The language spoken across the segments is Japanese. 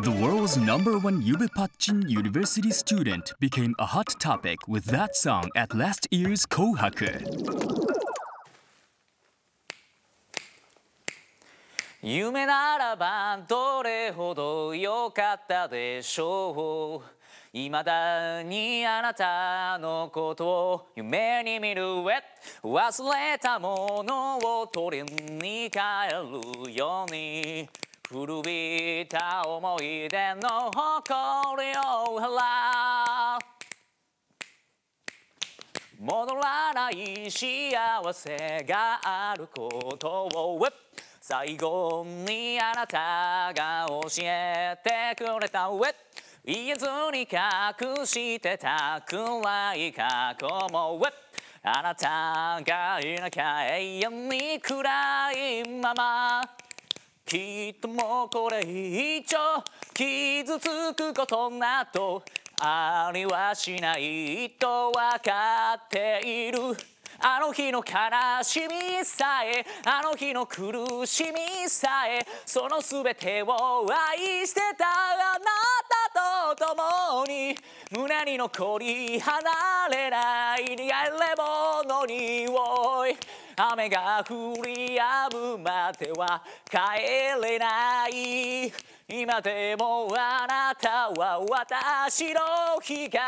The world's number one Yubepachin University student became a hot topic with that song at last year's Kohaku. 夢ならばどれほど良かったでしょういまだにあなたのことを夢に見るえ忘れたものを取りに帰るように古びた思い出の誇りを払う戻らない幸せがあることを最後にあなたが教えてくれた上言えずに隠してた暗い過去もあなたがいなきゃ永遠に暗いままきっともうこれ以上傷つくことなどありはしないと分かっているあの日の悲しみさえあの日の苦しみさえその全てを愛してたあなたと共に胸に残り離れないリアルレモノにおい雨が降り止むまでは帰れない今でもあなたは私の光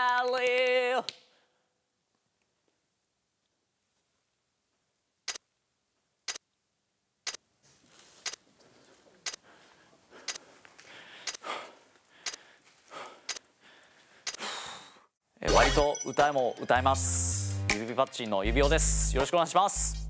割と歌いも歌えます指パッチンの指輪ですよろしくお願いします